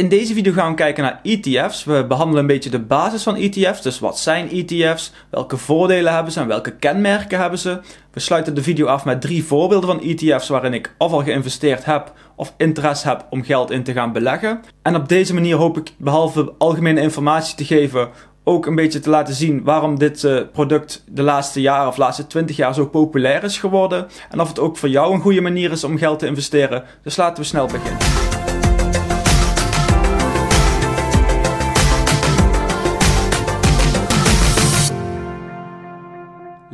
In deze video gaan we kijken naar ETF's. We behandelen een beetje de basis van ETF's. Dus wat zijn ETF's? Welke voordelen hebben ze en welke kenmerken hebben ze? We sluiten de video af met drie voorbeelden van ETF's waarin ik of al geïnvesteerd heb of interesse heb om geld in te gaan beleggen. En op deze manier hoop ik behalve algemene informatie te geven ook een beetje te laten zien waarom dit eh, product de laatste jaren of laatste 20 jaar zo populair is geworden. En of het ook voor jou een goede manier is om geld te investeren. Dus laten we snel beginnen.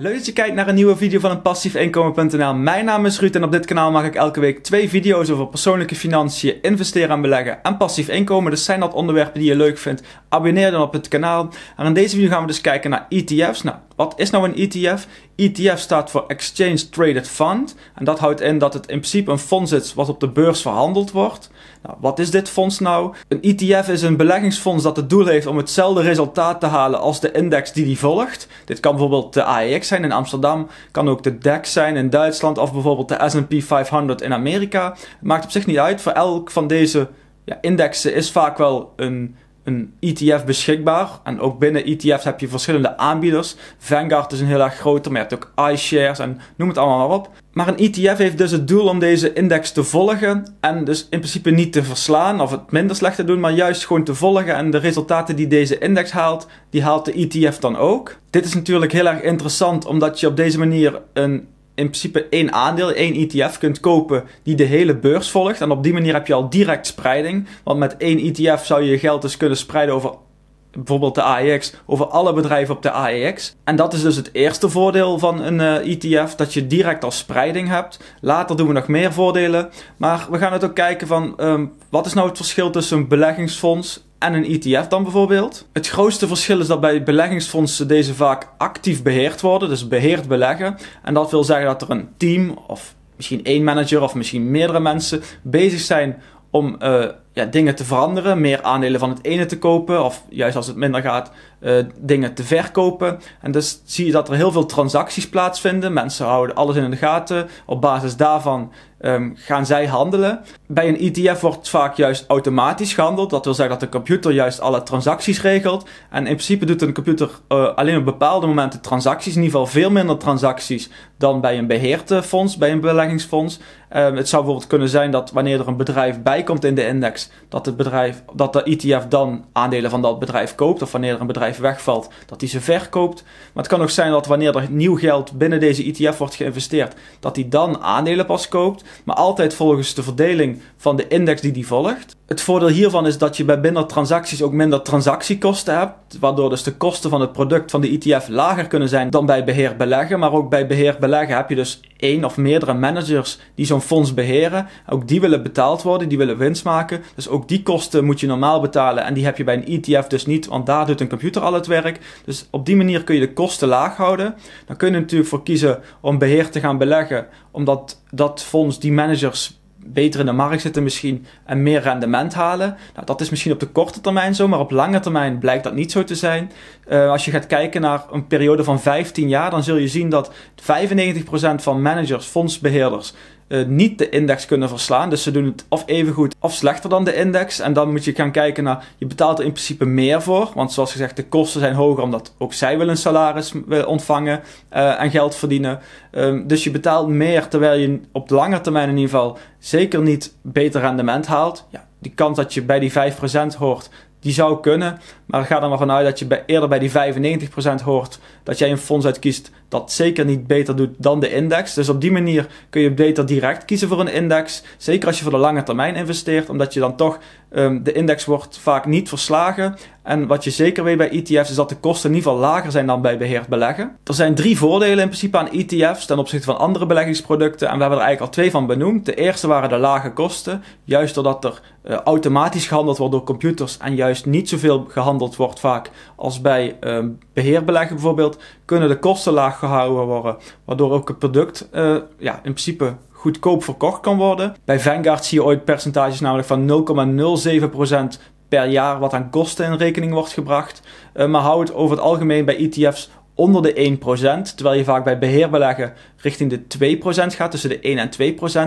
Leuk dat je kijkt naar een nieuwe video van passiefinkomen.nl. Mijn naam is Ruud en op dit kanaal maak ik elke week twee video's over persoonlijke financiën, investeren en beleggen en passief inkomen. Dus zijn dat onderwerpen die je leuk vindt, abonneer dan op het kanaal. En in deze video gaan we dus kijken naar ETF's. Nou, wat is nou een ETF? ETF staat voor Exchange Traded Fund. En dat houdt in dat het in principe een fonds is wat op de beurs verhandeld wordt. Nou, wat is dit fonds nou? Een ETF is een beleggingsfonds dat het doel heeft om hetzelfde resultaat te halen als de index die die volgt. Dit kan bijvoorbeeld de AEX zijn in Amsterdam, kan ook de DAX e zijn in Duitsland of bijvoorbeeld de S&P 500 in Amerika. Het maakt op zich niet uit, voor elk van deze ja, indexen is vaak wel een een ETF beschikbaar. En ook binnen ETF's heb je verschillende aanbieders. Vanguard is een heel erg grote, maar je hebt ook iShares en noem het allemaal maar op. Maar een ETF heeft dus het doel om deze index te volgen en dus in principe niet te verslaan of het minder slecht te doen, maar juist gewoon te volgen en de resultaten die deze index haalt, die haalt de ETF dan ook. Dit is natuurlijk heel erg interessant omdat je op deze manier een in principe één aandeel, één ETF kunt kopen die de hele beurs volgt. En op die manier heb je al direct spreiding. Want met één ETF zou je je geld dus kunnen spreiden over bijvoorbeeld de AEX, over alle bedrijven op de AEX. En dat is dus het eerste voordeel van een ETF, eh, e dat je direct al spreiding hebt. Later doen we nog meer voordelen, maar we gaan het ook kijken van ehm, wat is nou het verschil tussen een beleggingsfonds en een ETF dan bijvoorbeeld. Het grootste verschil is dat bij beleggingsfondsen deze vaak actief beheerd worden, dus beheerd beleggen. En dat wil zeggen dat er een team of misschien één manager of misschien meerdere mensen bezig zijn om eh, ja, dingen te veranderen, meer aandelen van het ene te kopen of juist als het minder gaat eh, dingen te verkopen. En dus zie je dat er heel veel transacties plaatsvinden. Mensen houden alles in de gaten. Op basis daarvan Ehm, gaan zij handelen. Bij een ETF wordt vaak juist automatisch gehandeld. Dat wil zeggen dat de computer juist alle transacties regelt. En in principe doet een computer eh, alleen op bepaalde momenten transacties. In ieder geval veel minder transacties dan bij een beheerde fonds, bij een beleggingsfonds. Ehm, het zou bijvoorbeeld kunnen zijn dat wanneer er een bedrijf bijkomt in de index, dat, het bedrijf, dat de ETF dan aandelen van dat bedrijf koopt. Of wanneer er een bedrijf wegvalt, dat die ze verkoopt. Maar het kan ook zijn dat wanneer er nieuw geld binnen deze ETF wordt geïnvesteerd, dat die dan aandelen pas koopt. Maar altijd volgens de verdeling van de index die die volgt het voordeel hiervan is dat je bij minder transacties ook minder transactiekosten hebt. Waardoor dus de kosten van het product van de ETF lager kunnen zijn dan bij beheer beleggen. Maar ook bij beheer beleggen heb je dus één of meerdere managers die zo'n fonds beheren. Ook die willen betaald worden, die willen winst maken. Dus ook die kosten moet je normaal betalen. En die heb je bij een ETF dus niet, want daar doet een computer al het werk. Dus op die manier kun je de kosten laag houden. Dan kun je natuurlijk voor kiezen om beheer te gaan beleggen. Omdat dat fonds die managers beter in de markt zitten misschien en meer rendement halen. Nou, dat is misschien op de korte termijn zo, maar op lange termijn blijkt dat niet zo te zijn. Eh, als je gaat kijken naar een periode van 15 jaar, dan zul je zien dat 95% van managers, fondsbeheerders eh, niet de index kunnen verslaan. Dus ze doen het of even goed of slechter dan de index. En dan moet je gaan kijken naar, je betaalt er in principe meer voor. Want zoals gezegd, de kosten zijn hoger omdat ook zij willen een salaris eh, ontvangen eh, en geld verdienen. Ehm, dus je betaalt meer terwijl je op de lange termijn in ieder geval zeker niet beter rendement haalt. Ja, die kans dat je bij die 5% hoort, die zou kunnen. Maar ga er maar vanuit dat je bij, eerder bij die 95% hoort dat jij een fonds uitkiest dat zeker niet beter doet dan de index. Dus op die manier kun je beter direct kiezen voor een index. Zeker als je voor de lange termijn investeert, omdat je dan toch ehm, de index wordt vaak niet verslagen. En wat je zeker weet bij ETF's is dat de kosten in ieder geval lager zijn dan bij beheerd beleggen. Er zijn drie voordelen in principe aan ETF's ten opzichte van andere beleggingsproducten. En we hebben er eigenlijk al twee van benoemd. De eerste waren de lage kosten. Juist doordat er eh, automatisch gehandeld wordt door computers en juist niet zoveel gehandeld wordt vaak als bij uh, beheerbeleggen bijvoorbeeld, kunnen de kosten laag gehouden worden, waardoor ook het product eh, ja, in principe goedkoop verkocht kan worden. Bij Vanguard zie je ooit percentages namelijk van 0,07% per jaar wat aan kosten in rekening wordt gebracht. Eh, maar hou het over het algemeen bij ETF's onder de 1%. Terwijl je vaak bij beheerbeleggen richting de 2% gaat, tussen de 1 en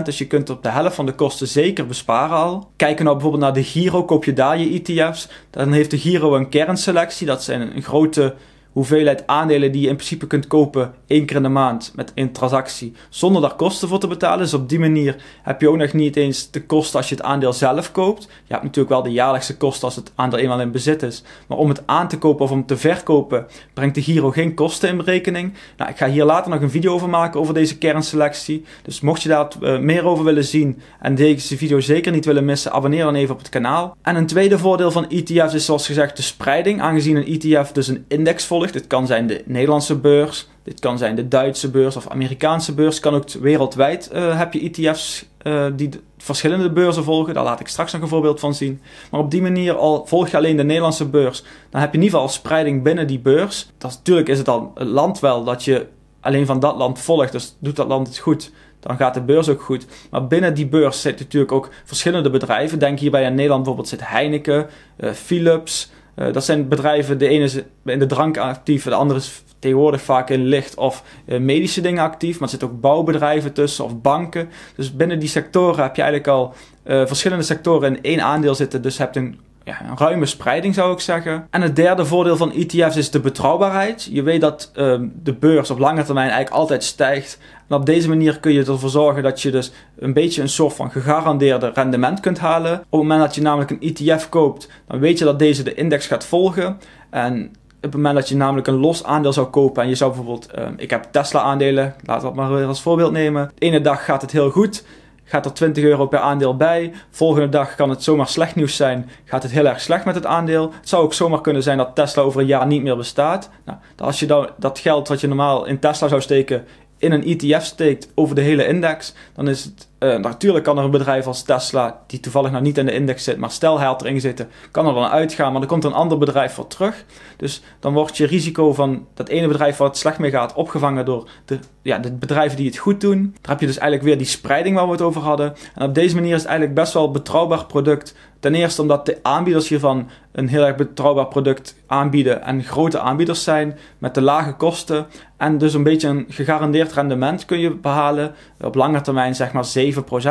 2%. Dus je kunt op de helft van de kosten zeker besparen al. Kijken nou bijvoorbeeld naar de Giro, koop je daar je ETF's. Dan heeft de Giro een kernselectie. Dat zijn een grote hoeveelheid aandelen die je in principe kunt kopen één keer in de maand met één transactie zonder daar kosten voor te betalen. Dus op die manier heb je ook nog niet eens de kosten als je het aandeel zelf koopt. Je hebt natuurlijk wel de jaarlijkse kosten als het aandeel eenmaal in bezit is. Maar om het aan te kopen of om te verkopen brengt de Giro geen kosten in berekening. Nou, ik ga hier later nog een video over maken over deze kernselectie. Dus mocht je daar eh, meer over willen zien en deze video zeker niet willen missen, abonneer dan even op het kanaal. En een tweede voordeel van ETF's is zoals gezegd de spreiding. Aangezien een ETF dus een index dit kan zijn de Nederlandse beurs, dit kan zijn de Duitse beurs of Amerikaanse beurs. Kan ook wereldwijd uh, heb je ETF's eh, die verschillende beurzen volgen. Daar laat ik straks nog een voorbeeld van zien. Maar op die manier al volg je alleen de Nederlandse beurs. Dan heb je in ieder geval spreiding binnen die beurs. Dat, natuurlijk is het dan het land wel dat je alleen van dat land volgt. Dus doet dat land het goed dan gaat de beurs ook goed. Maar binnen die beurs zitten natuurlijk ook verschillende bedrijven. Denk hierbij aan Nederland bijvoorbeeld zit Heineken, eh, Philips, eh, dat zijn bedrijven, de ene is in de drank actief, de andere is tegenwoordig vaak in licht of eh, medische dingen actief. Maar er zitten ook bouwbedrijven tussen of banken. Dus binnen die sectoren heb je eigenlijk al eh, verschillende sectoren in één aandeel zitten. Dus je hebt een een ruime spreiding zou ik zeggen. En het derde voordeel van ETF's is de betrouwbaarheid. Je weet dat ehm, de beurs op lange termijn eigenlijk altijd stijgt. En op deze manier kun je ervoor zorgen dat je dus een beetje een soort van gegarandeerde rendement kunt halen. Op het moment dat je namelijk een ETF koopt, dan weet je dat deze de index gaat volgen. En op het moment dat je namelijk een los aandeel zou kopen en je zou bijvoorbeeld, ehm, ik heb Tesla aandelen, laten we dat maar weer als voorbeeld nemen. De ene dag gaat het heel goed, gaat er 20 euro per aandeel bij. Volgende dag kan het zomaar slecht nieuws zijn. Gaat het heel erg slecht met het aandeel. Het zou ook zomaar kunnen zijn dat Tesla over een jaar niet meer bestaat. Nou, als je dan dat geld wat je normaal in Tesla zou steken in een ETF steekt over de hele index, dan is het eh, natuurlijk kan er een bedrijf als Tesla, die toevallig nou niet in de index zit, maar stel hij had erin zitten, kan er dan uitgaan, maar er komt een ander bedrijf voor terug. Dus dan wordt je risico van dat ene bedrijf waar het slecht mee gaat opgevangen door de, ja, de bedrijven die het goed doen. Daar heb je dus eigenlijk weer die spreiding waar we het over hadden. En op deze manier is het eigenlijk best wel een betrouwbaar product. Ten eerste omdat de aanbieders hiervan een heel erg betrouwbaar product aanbieden en grote aanbieders zijn met de lage kosten. En dus een beetje een gegarandeerd rendement kun je behalen. Op lange termijn zeg maar 7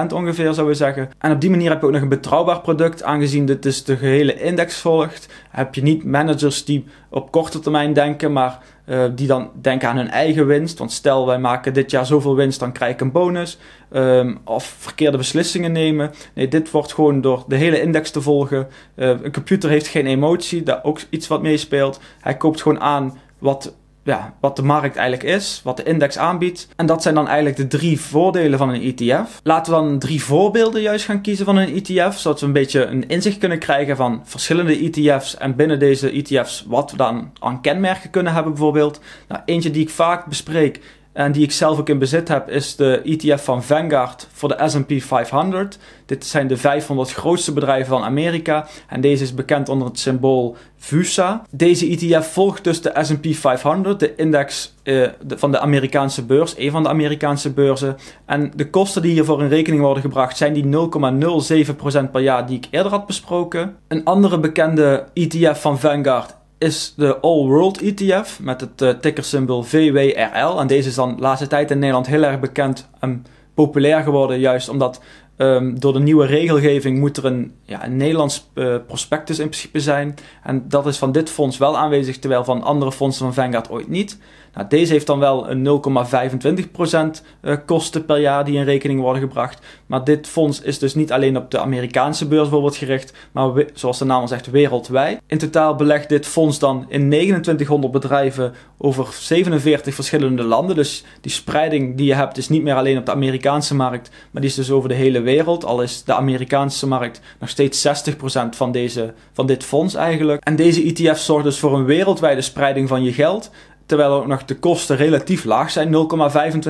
7% ongeveer, zou we zeggen. En op die manier heb je ook nog een betrouwbaar product, aangezien dit dus de gehele index volgt. Heb je niet managers die op korte termijn denken, maar eh, die dan denken aan hun eigen winst. Want stel, wij maken dit jaar zoveel winst, dan krijg ik een bonus. Ehm, of verkeerde beslissingen nemen. Nee, dit wordt gewoon door de hele index te volgen. Eh, een computer heeft geen emotie, daar ook iets wat meespeelt. Hij koopt gewoon aan wat ja, wat de markt eigenlijk is, wat de index aanbiedt. En dat zijn dan eigenlijk de drie voordelen van een ETF. Laten we dan drie voorbeelden juist gaan kiezen van een ETF, zodat we een beetje een inzicht kunnen krijgen van verschillende ETF's en binnen deze ETF's wat we dan aan kenmerken kunnen hebben bijvoorbeeld. Nou, eentje die ik vaak bespreek en die ik zelf ook in bezit heb, is de ETF van Vanguard voor de SP 500. Dit zijn de 500 grootste bedrijven van Amerika en deze is bekend onder het symbool VUSA. Deze ETF volgt dus de SP 500, de index eh, van de Amerikaanse beurs, een van de Amerikaanse beurzen. En de kosten die hiervoor in rekening worden gebracht zijn die 0,07% per jaar die ik eerder had besproken. Een andere bekende ETF van Vanguard is de All World ETF met het uh, eh, tickersymbool VWRL. En deze is dan de laatste tijd in Nederland heel erg bekend en ehm, populair geworden, juist omdat ehm, door de nieuwe regelgeving moet er een, ja, een Nederlands eh, prospectus in principe zijn. En dat is van dit fonds wel aanwezig, terwijl van andere fondsen van Vanguard ooit niet. Nou, deze heeft dan wel een 0,25% eh, kosten per jaar die in rekening worden gebracht. Maar dit fonds is dus niet alleen op de Amerikaanse beurs bijvoorbeeld gericht, maar zoals de naam al zegt, wereldwijd. In totaal belegt dit fonds dan in 2900 bedrijven over 47 verschillende landen. Dus die spreiding die je hebt is niet meer alleen op de Amerikaanse markt, maar die is dus over de hele wereld. Al is de Amerikaanse markt nog steeds 60% van, deze, van dit fonds eigenlijk. En deze ETF zorgt dus voor een wereldwijde spreiding van je geld. Terwijl ook nog de kosten relatief laag zijn.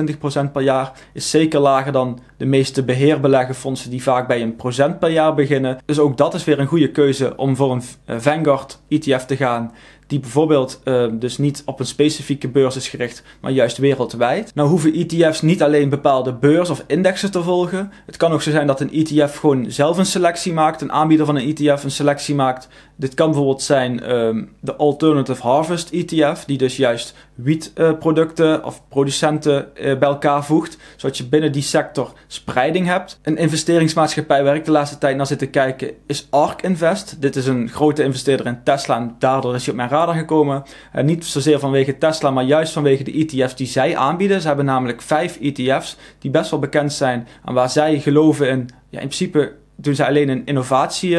0,25% per jaar is zeker lager dan de meeste beheerbeleggenfondsen die vaak bij een procent per jaar beginnen. Dus ook dat is weer een goede keuze om voor een eh, Vanguard ETF te gaan. Die bijvoorbeeld eh, dus niet op een specifieke beurs is gericht, maar juist wereldwijd. Nou hoeven ETF's niet alleen bepaalde beurs of indexen te volgen. Het kan ook zo zijn dat een ETF gewoon zelf een selectie maakt, een aanbieder van een ETF een selectie maakt dit kan bijvoorbeeld zijn ehm, de Alternative Harvest ETF, die dus juist wietproducten eh, of producenten eh, bij elkaar voegt, zodat je binnen die sector spreiding hebt. Een investeringsmaatschappij waar ik de laatste tijd naar zit te kijken is ARK Invest. Dit is een grote investeerder in Tesla en daardoor is hij op mijn radar gekomen. Uh, niet zozeer vanwege Tesla, maar juist vanwege de ETF's die zij aanbieden. Ze hebben namelijk vijf ETF's die best wel bekend zijn en waar zij geloven in ja, in principe doen zij alleen eh, in innovatie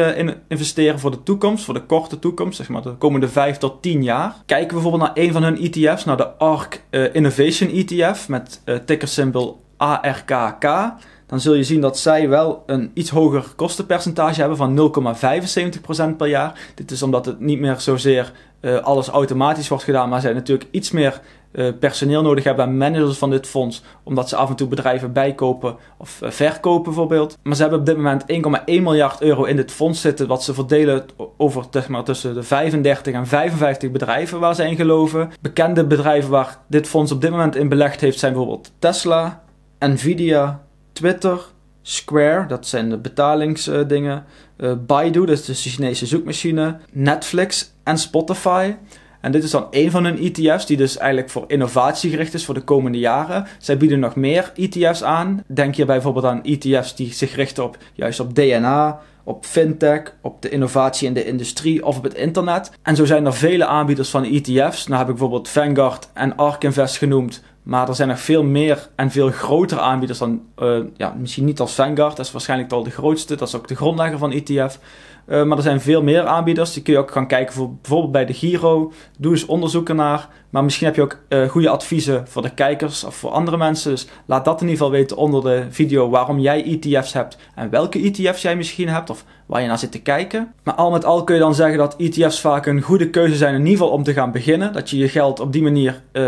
investeren voor de toekomst, voor de korte toekomst, zeg maar de komende 5 tot 10 jaar. Kijken we bijvoorbeeld naar een van hun ETF's, naar de ARK eh, Innovation ETF met uh, eh, tickersymbol ARKK. Dan zul je zien dat zij wel een iets hoger kostenpercentage hebben van 0,75% per jaar. Dit is omdat het niet meer zozeer alles automatisch wordt gedaan, maar zij natuurlijk iets meer eh, personeel nodig hebben aan managers van dit fonds, omdat ze af en toe bedrijven bijkopen of eh, verkopen bijvoorbeeld. Maar ze hebben op dit moment 1,1 miljard euro in dit fonds zitten, wat ze verdelen over zeg maar, tussen de 35 en 55 bedrijven waar ze in geloven. Bekende bedrijven waar dit fonds op dit moment in belegd heeft zijn bijvoorbeeld Tesla, Nvidia, Twitter, Square, dat zijn de betalingsdingen, eh, Baidu, dat is de Chinese zoekmachine, Netflix en Spotify. En dit is dan één van hun ETF's die dus eigenlijk voor innovatie gericht is voor de komende jaren. Zij bieden nog meer ETF's aan. Denk hier bijvoorbeeld aan ETF's die zich richten op juist op DNA, op fintech, op de innovatie in de industrie of op het internet. En zo zijn er vele aanbieders van ETF's. Nou heb ik bijvoorbeeld Vanguard en ARK Invest genoemd. Maar er zijn nog veel meer en veel grotere aanbieders dan, eh, ja, misschien niet als Vanguard, dat is waarschijnlijk al de grootste, dat is ook de grondlegger van ETF. Eh, maar er zijn veel meer aanbieders. Die kun je ook gaan kijken voor bijvoorbeeld bij de Giro. Doe eens onderzoek ernaar. Maar misschien heb je ook uh, goede adviezen voor de kijkers of voor andere mensen. Dus laat dat in ieder geval weten onder de video waarom jij ETF's hebt en welke ETF's jij misschien hebt of waar je naar zit te kijken. Maar al met al kun je dan zeggen dat ETF's vaak een goede keuze zijn in ieder geval om te gaan beginnen. Dat je je geld op die manier eh,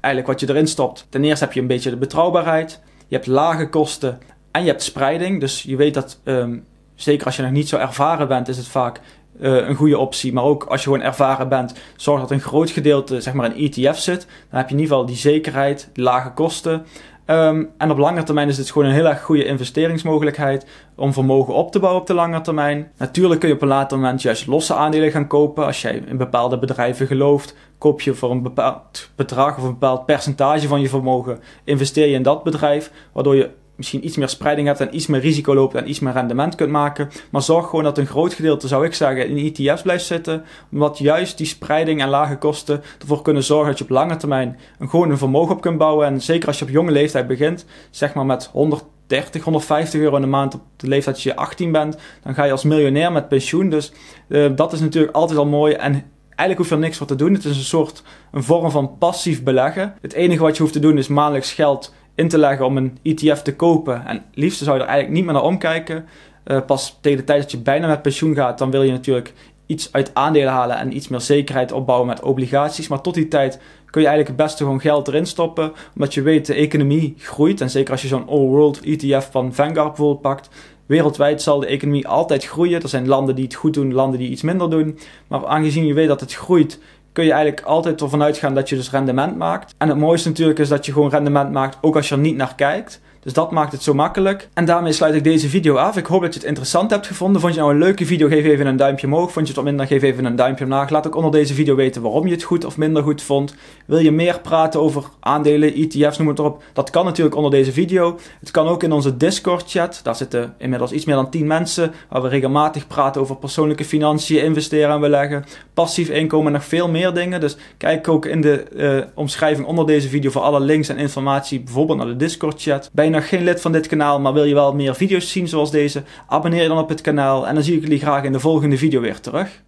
eigenlijk wat je erin stopt. Ten eerste heb je een beetje de betrouwbaarheid. Je hebt lage kosten en je hebt spreiding. Dus je weet dat ehm, zeker als je nog niet zo ervaren bent, is het vaak eh, een goede optie. Maar ook als je gewoon ervaren bent, zorg dat een groot gedeelte zeg maar een ETF zit. Dan heb je in ieder geval die zekerheid, lage kosten. Ehm, en op lange termijn is dit gewoon een heel erg goede investeringsmogelijkheid om vermogen op te bouwen op de lange termijn. Natuurlijk kun je op een later moment juist losse aandelen gaan kopen. Als jij in bepaalde bedrijven gelooft, koop je voor een bepaald bedrag of een bepaald percentage van je vermogen, investeer je in dat bedrijf, waardoor je misschien iets meer spreiding hebt en iets meer risico loopt en iets meer rendement kunt maken. Maar zorg gewoon dat een groot gedeelte, zou ik zeggen, in ETF's blijft zitten. Omdat juist die spreiding en lage kosten ervoor kunnen zorgen dat je op lange termijn een, gewoon een vermogen op kunt bouwen. En zeker als je op jonge leeftijd begint, zeg maar met 130, 150 euro in de maand op de leeftijd dat je 18 bent, dan ga je als miljonair met pensioen. Dus eh, dat is natuurlijk altijd al mooi. En eigenlijk hoef je er niks voor te doen. Het is een soort een vorm van passief beleggen. Het enige wat je hoeft te doen is maandelijks geld in te leggen om een ETF te kopen. En liefst zou je er eigenlijk niet meer naar omkijken. Eh, pas tegen de tijd dat je bijna met pensioen gaat, dan wil je natuurlijk iets uit aandelen halen en iets meer zekerheid opbouwen met obligaties. Maar tot die tijd kun je eigenlijk het beste gewoon geld erin stoppen. Omdat je weet, de economie groeit. En zeker als je zo'n all-world ETF van Vanguard bijvoorbeeld pakt. Wereldwijd zal de economie altijd groeien. Er zijn landen die het goed doen, landen die iets minder doen. Maar aangezien je weet dat het groeit, kun je eigenlijk altijd ervan uitgaan dat je dus rendement maakt. En het mooiste natuurlijk is dat je gewoon rendement maakt, ook als je er niet naar kijkt. Dus dat maakt het zo makkelijk. En daarmee sluit ik deze video af. Ik hoop dat je het interessant hebt gevonden. Vond je nou een leuke video? Geef even een duimpje omhoog. Vond je het wat minder? Geef even een duimpje omlaag. Laat ook onder deze video weten waarom je het goed of minder goed vond. Wil je meer praten over aandelen, ETF's, noem het erop? Dat kan natuurlijk onder deze video. Het kan ook in onze Discord-chat. Daar zitten inmiddels iets meer dan 10 mensen. Waar we regelmatig praten over persoonlijke financiën, investeren en beleggen. Passief inkomen en nog veel meer dingen. Dus kijk ook in de eh, omschrijving onder deze video voor alle links en informatie. Bijvoorbeeld naar de Discord-chat. Bij je nog geen lid van dit kanaal, maar wil je wel meer video's zien zoals deze? Abonneer je dan op het kanaal en dan zie ik jullie graag in de volgende video weer terug.